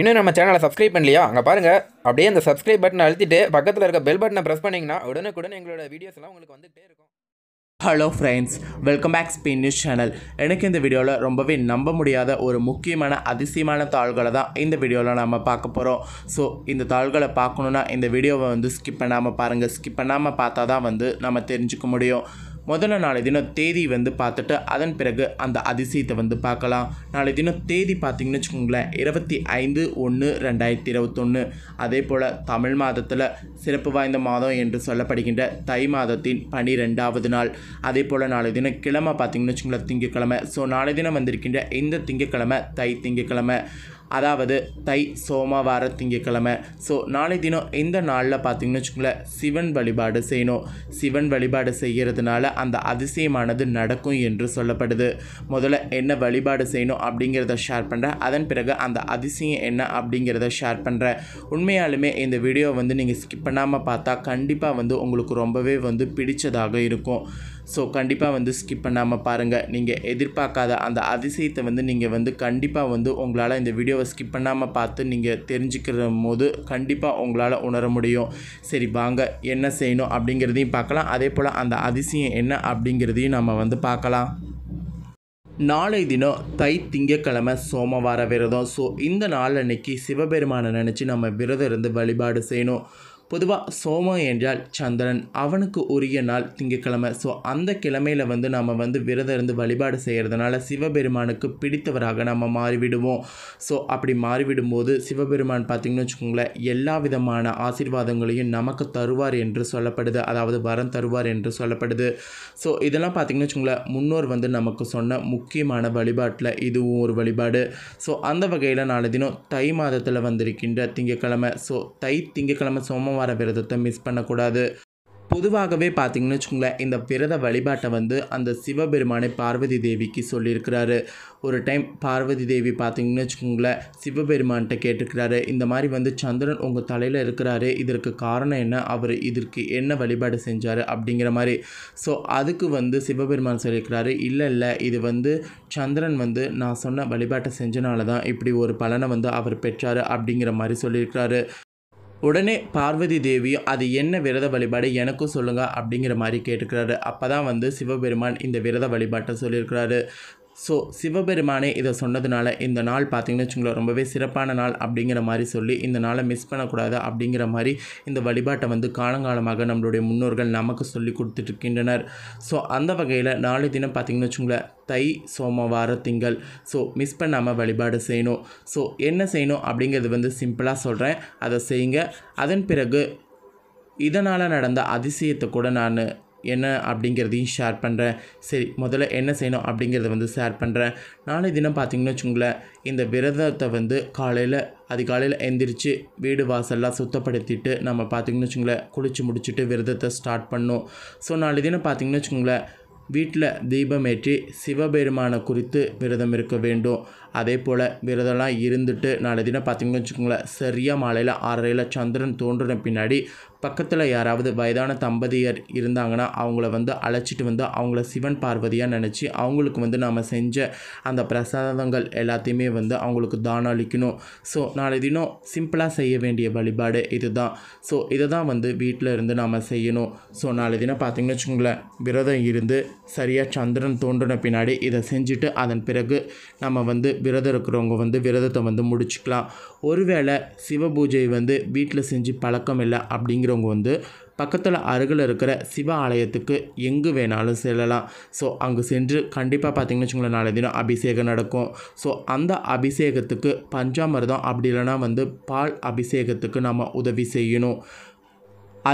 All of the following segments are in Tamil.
இன்னும் நம்ம சேனலை சப்ஸ்கிரைப் பண்ணலையா அங்கே பாருங்கள் அப்படியே அந்த சப்ஸ்கிரைப் பட்டனை அழுத்திட்டு பக்கத்தில் இருக்க பெல் பட்டனை ப்ரெஸ் பண்ணிங்கன்னா உடனுக்குடன் எங்களோட வீடியோஸ்லாம் உங்களுக்கு வந்துகிட்டே இருக்கும் ஹலோ ஃப்ரெண்ட்ஸ் வெல்கம் பேக் ஸ்பீன் நியூஸ் சேனல் எனக்கு இந்த வீடியோவில் ரொம்பவே நம்ப முடியாத ஒரு முக்கியமான அதிசயமான தாள்களை தான் இந்த வீடியோவில் நம்ம பார்க்க போகிறோம் ஸோ இந்த தாள்களை பார்க்கணுன்னா இந்த வீடியோவை வந்து ஸ்கிப் பண்ணாமல் பாருங்கள் ஸ்கிப் பண்ணாமல் பார்த்தா தான் வந்து நம்ம தெரிஞ்சுக்க முடியும் முதல்ல நாளை தினம் தேதி வந்து பார்த்துட்டு அதன் பிறகு அந்த அதிசயத்தை வந்து பார்க்கலாம் நாளை தினம் தேதி பார்த்திங்கன்னு வச்சுக்கோங்களேன் இருபத்தி ஐந்து ஒன்று ரெண்டாயிரத்தி இருபத்தொன்று அதே போல் தமிழ் மாதத்தில் சிறப்பு வாய்ந்த மாதம் என்று சொல்லப்படுகின்ற தை மாதத்தின் பனிரெண்டாவது நாள் அதே போல் நாளை தினம் கிழமை பார்த்திங்கன்னு வச்சுக்கோங்களேன் திங்கக்கிழமை ஸோ நாளை தினம் வந்திருக்கின்ற இந்த திங்கக்கிழமை தை திங்கக்கிழமை அதாவது தை சோமவார திங்கக்கிழமை ஸோ நாளை தினம் இந்த நாளில் பார்த்திங்கன்னு வச்சுக்கோங்களேன் சிவன் வழிபாடு செய்யணும் சிவன் வழிபாடு செய்கிறதுனால அந்த அதிசயமானது நடக்கும் என்று சொல்லப்படுது முதல்ல என்ன வழிபாடு செய்யணும் அப்படிங்கிறத ஷேர் பண்ணுறேன் அதன் பிறகு அந்த அதிசயம் என்ன அப்படிங்கிறத ஷேர் பண்ணுறேன் உண்மையாலுமே இந்த வீடியோ வந்து நீங்கள் ஸ்கிப் பண்ணாமல் பார்த்தா கண்டிப்பாக வந்து உங்களுக்கு ரொம்பவே வந்து பிடிச்சதாக இருக்கும் ஸோ கண்டிப்பாக வந்து ஸ்கிப் பண்ணாமல் பாருங்கள் நீங்கள் எதிர்பார்க்காத அந்த அதிசயத்தை வந்து நீங்கள் வந்து கண்டிப்பாக வந்து உங்களால் இந்த வீடியோவை ஸ்கிப் பண்ணாமல் பார்த்து நீங்கள் தெரிஞ்சுக்கிற போது கண்டிப்பாக உங்களால் உணர முடியும் சரி வாங்க என்ன செய்யணும் அப்படிங்கிறதையும் பார்க்கலாம் அதே போல் அந்த அதிசயம் என்ன அப்படிங்கிறதையும் நம்ம வந்து பார்க்கலாம் நாளை தினம் தை திங்கக்கிழமை சோமவார விரதம் ஸோ இந்த நாள் அன்னைக்கு சிவபெருமானை நினச்சி நம்ம விரதம் இருந்து வழிபாடு செய்யணும் பொதுவாக சோமம் என்றால் சந்திரன் அவனுக்கு உரிய நாள் திங்கக்கிழமை ஸோ அந்த கிழமையில் வந்து நாம் வந்து விரதம் இருந்து வழிபாடு செய்கிறதுனால சிவபெருமானுக்கு பிடித்தவராக நம்ம மாறிவிடுவோம் ஸோ அப்படி மாறிவிடும்போது சிவபெருமான் பார்த்திங்கன்னு வச்சுக்கோங்களேன் எல்லா விதமான ஆசீர்வாதங்களையும் நமக்கு தருவார் என்று சொல்லப்படுது அதாவது வரம் தருவார் என்று சொல்லப்படுது ஸோ இதெல்லாம் பார்த்திங்கன்னு வச்சுக்கோங்களேன் முன்னோர் வந்து நமக்கு சொன்ன முக்கியமான வழிபாட்டில் இதுவும் ஒரு வழிபாடு ஸோ அந்த வகையில் நாளை தினம் தை மாதத்தில் வந்திருக்கின்ற திங்கக்கிழமை ஸோ தை திங்கக்கிழமை சோமவாரம் வர விரதத்தை மிஸ் பண்ணக்கூடாது பொதுவாகவே பார்த்தீங்கன்னு வச்சுக்கோங்களேன் இந்த விரத வழிபாட்டை வந்து அந்த சிவபெருமானை பார்வதி தேவிக்கு சொல்லியிருக்கிறாரு ஒரு டைம் பார்வதி தேவி பார்த்தீங்கன்னு வச்சுக்கோங்களேன் சிவபெருமான்கிட்ட கேட்டிருக்கிறாரு இந்த மாதிரி வந்து சந்திரன் உங்கள் தலையில் இருக்கிறாரு இதற்கு காரணம் என்ன அவர் இதற்கு என்ன வழிபாடு செஞ்சார் அப்படிங்கிற மாதிரி ஸோ அதுக்கு வந்து சிவபெருமான் சொல்லியிருக்கிறாரு இல்லை இல்லை இது வந்து சந்திரன் வந்து நான் சொன்ன வழிபாட்டை செஞ்சனால தான் இப்படி ஒரு பலனை வந்து அவர் பெற்றார் அப்படிங்கிற மாதிரி சொல்லியிருக்கிறாரு உடனே பார்வதி தேவியும் அது என்ன விரத வழிபாடு எனக்கும் சொல்லுங்கள் அப்படிங்கிற மாதிரி கேட்டுக்கிறாரு அப்போ தான் வந்து சிவபெருமான் இந்த விரத வழிபாட்டை சொல்லியிருக்கிறாரு ஸோ சிவபெருமானே இதை சொன்னதுனால இந்த நாள் பார்த்திங்கன்னு வச்சுங்களேன் ரொம்பவே சிறப்பான நாள் அப்படிங்கிற மாதிரி சொல்லி இந்த நாளை மிஸ் பண்ணக்கூடாது அப்படிங்கிற மாதிரி இந்த வழிபாட்டை வந்து காலங்காலமாக நம்மளுடைய முன்னோர்கள் நமக்கு சொல்லி கொடுத்துட்ருக்கின்றனர் ஸோ அந்த வகையில் நாலு தினம் பார்த்திங்கன்னு வச்சுங்களேன் தை சோமவார திங்கள் ஸோ மிஸ் பண்ணாமல் வழிபாடு செய்யணும் ஸோ என்ன செய்யணும் அப்படிங்கிறது வந்து சிம்பிளாக சொல்கிறேன் அதை செய்யுங்க அதன் பிறகு இதனால் நடந்த அதிசயத்தை கூட நான் என்ன அப்படிங்கிறதையும் ஷேர் பண்ணுறேன் சரி முதல்ல என்ன செய்யணும் அப்படிங்கிறத வந்து ஷேர் பண்ணுறேன் நாலு தினம் பார்த்திங்கன்னு வச்சுங்களேன் இந்த விரதத்தை வந்து காலையில் அதிகாலையில் எந்திரிச்சு வீடு வாசல்லாம் சுத்தப்படுத்திட்டு நம்ம பார்த்திங்கன்னு வச்சுங்களேன் குளித்து முடிச்சுட்டு விரதத்தை ஸ்டார்ட் பண்ணும் ஸோ நாலு தினம் பார்த்திங்கன்னு வச்சுங்களேன் வீட்டில் தீபமேற்றி சிவபெருமானை குறித்து விரதம் இருக்க வேண்டும் அதே போல் விரதம்லாம் இருந்துட்டு நாலு தினம் பார்த்திங்கன்னு வச்சுக்கோங்களேன் சரியாக மாலையில் ஆறரையில் சந்திரன் தோன்றின பின்னாடி பக்கத்தில் யாராவது வயதான தம்பதியர் இருந்தாங்கன்னா அவங்கள வந்து அழைச்சிட்டு வந்து அவங்கள சிவன் பார்வதியாக நினச்சி அவங்களுக்கு வந்து நாம் செஞ்ச அந்த பிரசாதங்கள் எல்லாத்தையுமே வந்து அவங்களுக்கு தானம் அளிக்கணும் ஸோ நாலு தினம் சிம்பிளாக செய்ய வேண்டிய வழிபாடு இது தான் ஸோ இதை தான் வந்து வீட்டில் இருந்து நாம் செய்யணும் ஸோ நாலு தினம் பார்த்திங்கன்னு வச்சுக்கோங்களேன் விரதம் இருந்து சரியாக சந்திரன் தோன்றின பின்னாடி இதை செஞ்சுட்டு அதன் பிறகு நம்ம வந்து விரதம் இருக்கிறவங்க வந்து விரதத்தை வந்து முடிச்சுக்கலாம் ஒருவேளை சிவ பூஜை வந்து வீட்டில் செஞ்சு பழக்கம் இல்லை அப்படிங்கிறவங்க வந்து பக்கத்தில் அருகில் இருக்கிற சிவ ஆலயத்துக்கு எங்கு வேணாலும் செல்லலாம் ஸோ அங்கே சென்று கண்டிப்பாக பார்த்திங்கன்னு வச்சுக்கோங்களேன் நாளை தினம் அபிஷேகம் நடக்கும் ஸோ அந்த அபிஷேகத்துக்கு பஞ்சாமிரதம் அப்படி இல்லைனா வந்து பால் அபிஷேகத்துக்கு நம்ம உதவி செய்யணும்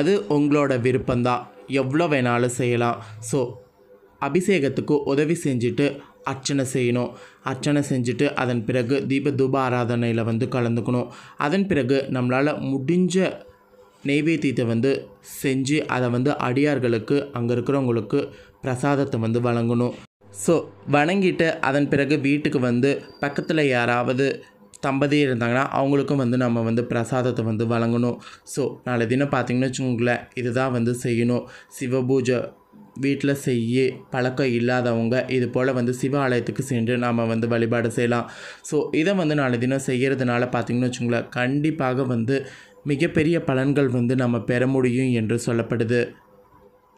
அது உங்களோட விருப்பம்தான் எவ்வளோ வேணாலும் செய்யலாம் ஸோ அபிஷேகத்துக்கு உதவி செஞ்சுட்டு அர்ச்சனை செய்யணும் அர்ச்சனை செஞ்சுட்டு அதன் பிறகு தீப தூப ஆராதனையில் வந்து கலந்துக்கணும் அதன் பிறகு நம்மளால் முடிஞ்ச நெய்வேத்தியத்தை வந்து செஞ்சு அதை வந்து அடியார்களுக்கு அங்கே இருக்கிறவங்களுக்கு பிரசாதத்தை வந்து வழங்கணும் ஸோ வணங்கிட்டு அதன் பிறகு வீட்டுக்கு வந்து பக்கத்தில் யாராவது தம்பதி இருந்தாங்கன்னா அவங்களுக்கும் வந்து நம்ம வந்து பிரசாதத்தை வந்து வழங்கணும் ஸோ நாளை தினம் பார்த்திங்கன்னு வச்சுக்கோங்களேன் இதுதான் வந்து செய்யணும் சிவபூஜை வீட்டில் செய்ய பழக்கம் இல்லாதவங்க இது போல் வந்து சிவ ஆலயத்துக்கு சென்று நாம் வந்து வழிபாடு செய்யலாம் ஸோ இதை வந்து நாளை தினம் செய்கிறதுனால பார்த்திங்கன்னு வச்சுங்களேன் கண்டிப்பாக வந்து மிகப்பெரிய பலன்கள் வந்து நம்ம பெற முடியும் என்று சொல்லப்படுது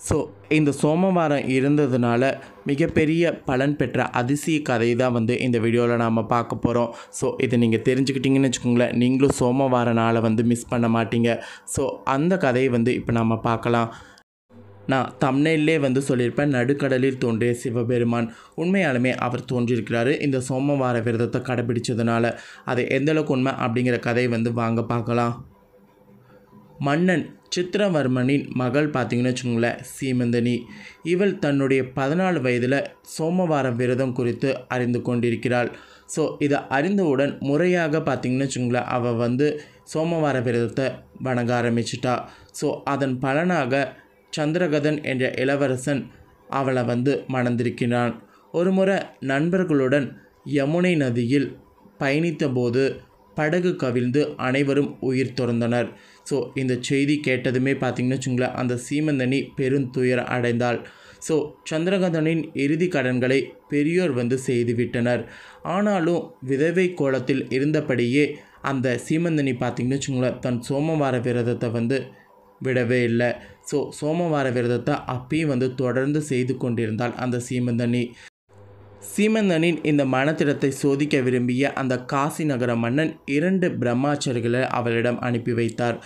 ஸோ இந்த சோமவாரம் இருந்ததுனால மிகப்பெரிய பலன் பெற்ற அதிசய கதை தான் வந்து இந்த வீடியோவில் நாம் பார்க்க போகிறோம் ஸோ இதை நீங்கள் தெரிஞ்சுக்கிட்டிங்கன்னு வச்சுக்கோங்களேன் நீங்களும் சோமவார நாளை வந்து மிஸ் பண்ண மாட்டீங்க ஸோ அந்த கதையை வந்து இப்போ நம்ம பார்க்கலாம் நான் தம்னையிலே வந்து சொல்லியிருப்பேன் நடுக்கடலில் தோன்றிய சிவபெருமான் உண்மையாலுமே அவர் தோன்றியிருக்கிறாரு இந்த சோமவார விரதத்தை கடைபிடிச்சதுனால அது எந்தளவுக்கு உண்மை அப்படிங்கிற கதையை வந்து வாங்க பார்க்கலாம் மன்னன் சித்திரவர்மனின் மகள் பார்த்தீங்கன்னு வச்சுக்கோங்களேன் சீமந்தனி இவள் தன்னுடைய பதினாலு வயதில் சோமவார விரதம் குறித்து அறிந்து கொண்டிருக்கிறாள் ஸோ இதை அறிந்தவுடன் முறையாக பார்த்திங்கன்னு வச்சுக்கோங்களேன் அவள் வந்து சோமவார விரதத்தை வணங்க ஆரம்பிச்சிட்டா ஸோ அதன் பலனாக சந்திரகதன் என்ற இளவரசன் அவளை வந்து மணந்திருக்கிறான் ஒருமுறை நண்பர்களுடன் யமுனை நதியில் பயணித்தபோது படகு கவிழ்ந்து அனைவரும் உயிர் துறந்தனர் ஸோ இந்த செய்தி கேட்டதுமே பார்த்திங்கன்னு வச்சுங்களேன் அந்த சீமந்தனி பெருந்துயர அடைந்தாள் ஸோ சந்திரகதனின் இறுதி கடன்களை பெரியோர் வந்து செய்துவிட்டனர் ஆனாலும் விதவை கோலத்தில் இருந்தபடியே அந்த சீமந்தனி பார்த்திங்கன்னு வச்சுங்களேன் தன் சோமவார விரதத்தை வந்து விடவே இல்லை ஸோ சோமவார விரதத்தை அப்பயும் வந்து தொடர்ந்து செய்து கொண்டிருந்தாள் அந்த சீமந்தனி சீமந்தனின் இந்த மனத்திடத்தை சோதிக்க விரும்பிய அந்த காசி நகர மன்னன் இரண்டு பிரம்மாச்சரிகளை அவளிடம் அனுப்பி வைத்தார்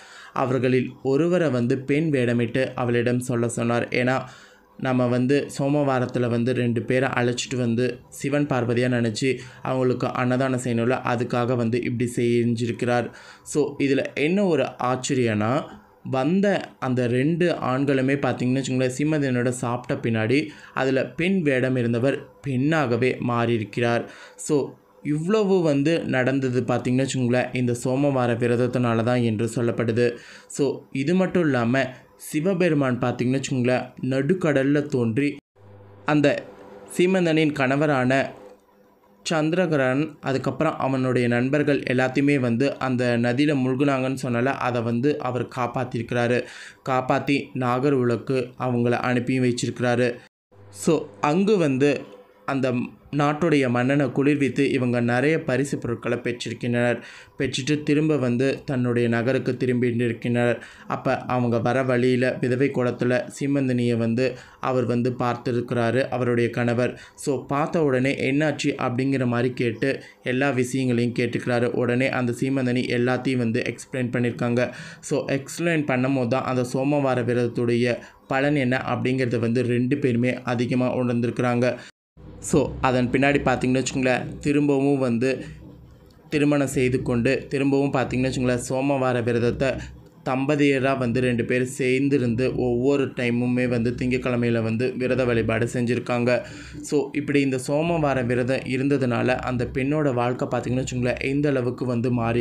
அவர்களில் ஒருவரை வந்து பெண் வேடமிட்டு அவளிடம் சொல்ல சொன்னார் ஏன்னா நம்ம வந்து சோமவாரத்தில் வந்து ரெண்டு பேரை அழைச்சிட்டு வந்து சிவன் பார்வதியாக நினச்சி அவங்களுக்கு அன்னதானம் செய்யணும்ல அதுக்காக வந்து இப்படி செஞ்சிருக்கிறார் ஸோ இதில் என்ன ஒரு ஆச்சரியன்னா வந்த அந்த ரெண்டு ஆண்களுமே பார்த்திங்கன்னு வச்சுக்கோங்களேன் சிம்மதியனோட சாப்பிட்ட பின்னாடி அதில் பெண் வேடம் இருந்தவர் பெண்ணாகவே மாறியிருக்கிறார் ஸோ இவ்வளவு வந்து நடந்தது பார்த்திங்கன்னு வச்சுக்கோங்களேன் இந்த சோமவார விரதத்தினால தான் என்று சொல்லப்படுது ஸோ இது மட்டும் இல்லாமல் சிவபெருமான் பார்த்திங்கன்னு வச்சுக்கோங்களேன் நடுக்கடலில் தோன்றி அந்த சீமந்தனின் கணவரான சந்திரகரன் அதுக்கப்புறம் அவனுடைய நண்பர்கள் எல்லாத்தையுமே வந்து அந்த நதியில் முழுகுனாங்கன்னு சொன்னால அதை வந்து அவர் காப்பாற்றிருக்கிறாரு காப்பாற்றி நாகர்வுலுக்கு அவங்கள அனுப்பி வச்சிருக்கிறாரு ஸோ அங்கு வந்து அந்த நாட்டுடைய மன்னனை குளிர்வித்து இவங்க நிறைய பரிசு பொருட்களை பெற்றிருக்கின்றனர் பெற்றுட்டு திரும்ப வந்து தன்னுடைய நகருக்கு திரும்பி இருக்கின்றனர் அப்போ அவங்க வர வழியில் விதவை குளத்தில் சீமந்தினியை வந்து அவர் வந்து பார்த்துருக்கிறாரு அவருடைய கணவர் ஸோ பார்த்த உடனே என்னாச்சு அப்படிங்கிற மாதிரி கேட்டு எல்லா விஷயங்களையும் கேட்டுக்கிறாரு உடனே அந்த சீமந்தனி எல்லாத்தையும் வந்து எக்ஸ்பிளைன் பண்ணியிருக்காங்க ஸோ எக்ஸ்பிளைன் பண்ணும் போது தான் அந்த சோமவார விரதத்துடைய பலன் என்ன அப்படிங்கிறத வந்து ரெண்டு பேருமே அதிகமாக உணர்ந்திருக்கிறாங்க ஸோ அதன் பின்னாடி பார்த்திங்கன்னு வச்சுங்களேன் திரும்பவும் வந்து திருமணம் செய்து கொண்டு திரும்பவும் பார்த்திங்கன்னு வச்சுங்களேன் சோமவார விரதத்தை தம்பதியராக வந்து ரெண்டு பேர் சேர்ந்துருந்து ஒவ்வொரு டைமுமே வந்து திங்கக்கிழமையில் வந்து விரத வழிபாடு செஞ்சுருக்காங்க ஸோ இப்படி இந்த சோமவார விரதம் இருந்ததுனால அந்த பெண்ணோட வாழ்க்கை பார்த்திங்கன்னு வச்சுங்களேன் எந்த அளவுக்கு வந்து மாறி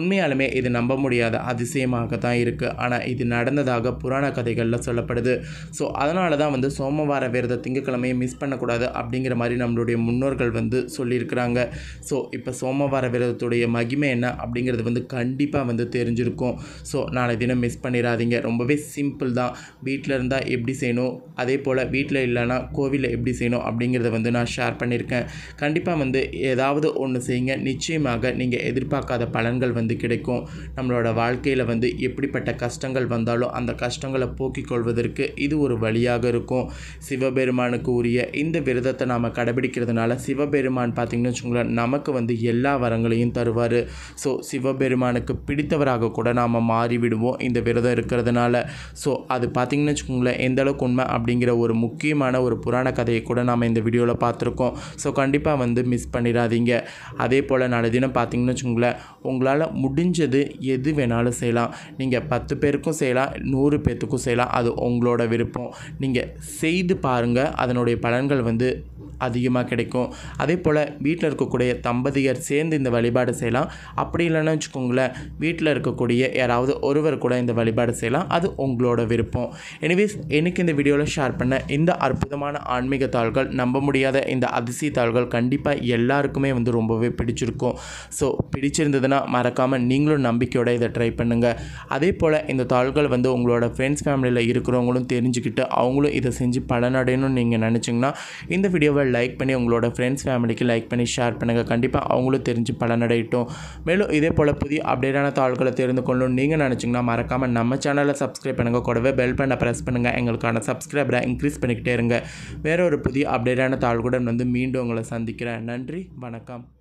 உண்மையாலுமே இது நம்ப முடியாத அதிசயமாக தான் இருக்குது ஆனால் இது நடந்ததாக புராண கதைகளில் சொல்லப்படுது ஸோ அதனால தான் வந்து சோமவார விரத திங்கக்கிழமையை மிஸ் பண்ணக்கூடாது அப்படிங்கிற மாதிரி நம்மளுடைய முன்னோர்கள் வந்து சொல்லியிருக்கிறாங்க ஸோ இப்போ சோமவார விரதத்துடைய மகிமை என்ன அப்படிங்கிறது வந்து கண்டிப்பாக வந்து தெரிஞ்சிருக்கும் ஸோ நாளை தினம் மிஸ் பண்ணிடாதீங்க ரொம்பவே சிம்பிள் தான் வீட்டில் இருந்தால் எப்படி செய்யணும் அதே போல் வீட்டில் இல்லைனா கோவிலில் எப்படி செய்யணும் அப்படிங்கிறத வந்து நான் ஷேர் பண்ணியிருக்கேன் கண்டிப்பாக வந்து ஏதாவது ஒன்று செய்யுங்க நிச்சயமாக நீங்கள் எதிர்பார்க்காத பலன்கள் வந்து கிடைக்கும் நம்மளோட வாழ்க்கையில் வந்து எப்படிப்பட்ட கஷ்டங்கள் வந்தாலும் அந்த கஷ்டங்களை போக்கிக் கொள்வதற்கு இது ஒரு வழியாக இருக்கும் சிவபெருமானுக்கு உரிய இந்த விரதத்தை நாம் கடைபிடிக்கிறதுனால சிவபெருமான் பார்த்திங்கன்னு வச்சுக்கோங்களேன் நமக்கு வந்து எல்லா வரங்களையும் தருவார் ஸோ சிவபெருமானுக்கு பிடித்தவராக கூட நாம் மா மாறிவிடுவோம் இந்த விரதம் இருக்கிறதுனால ஸோ அது பார்த்தீங்கன்னு வச்சுக்கோங்களேன் எந்தளவுக்கு உண்மை அப்படிங்கிற ஒரு முக்கியமான ஒரு புராண கதையை கூட நாம் இந்த வீடியோவில் பார்த்துருக்கோம் ஸோ கண்டிப்பாக வந்து மிஸ் பண்ணிடாதீங்க அதே போல் நாலு தினம் பார்த்தீங்கன்னு வச்சுக்கோங்களேன் உங்களால் முடிஞ்சது எது வேணாலும் செய்யலாம் நீங்கள் பத்து பேருக்கும் செய்யலாம் நூறு பேர்த்துக்கும் செய்யலாம் அது உங்களோட விருப்பம் நீங்கள் செய்து பாருங்கள் அதனுடைய பலன்கள் வந்து அதிகமாக கிடைக்கும் அதே போல் வீட்டில் இருக்கக்கூடிய தம்பதியர் சேர்ந்து இந்த வழிபாடு செய்யலாம் அப்படி இல்லைன்னு வச்சுக்கோங்களேன் வீட்டில் இருக்கக்கூடிய யாராவது ஒருவர் கூட இந்த வழிபாடு செய்யலாம் அது உங்களோட விருப்பம் எனிவேஸ் எனக்கு இந்த வீடியோவில் ஷேர் பண்ண இந்த அற்புதமான ஆன்மீக தாள்கள் நம்ப முடியாத இந்த அதிசய தாள்கள் கண்டிப்பாக எல்லாருக்குமே வந்து ரொம்பவே பிடிச்சிருக்கும் ஸோ பிடிச்சிருந்ததுன்னா மறக்காமல் நீங்களும் நம்பிக்கையோட இதை ட்ரை பண்ணுங்கள் அதே போல் இந்த தாள்கள் வந்து உங்களோட ஃப்ரெண்ட்ஸ் ஃபேமிலியில் இருக்கிறவங்களும் தெரிஞ்சுக்கிட்டு அவங்களும் இதை செஞ்சு பலனடையணும்னு நீங்கள் நினச்சிங்கன்னா இந்த வீடியோவை வீடியோவை லைக் பண்ணி உங்களோட ஃப்ரெண்ட்ஸ் ஃபேமிலிக்கு லைக் பண்ணி ஷேர் பண்ணுங்கள் கண்டிப்பாக அவங்களும் தெரிஞ்சு பலனடையட்டும் மேலும் இதே போல் புதிய அப்டேட்டான தாள்களை தெரிந்து கொள்ளணும் நீங்கள் நினச்சிங்கன்னா மறக்காமல் நம்ம சேனலை சப்ஸ்கிரைப் பண்ணுங்கள் கூடவே பெல் பண்ண ப்ரெஸ் பண்ணுங்கள் எங்களுக்கான சப்ஸ்கிரைபரை இன்க்ரீஸ் பண்ணிக்கிட்டே இருங்க வேற ஒரு புதிய அப்டேட்டான கூட வந்து மீண்டும் உங்களை சந்திக்கிறேன் நன்றி வணக்கம்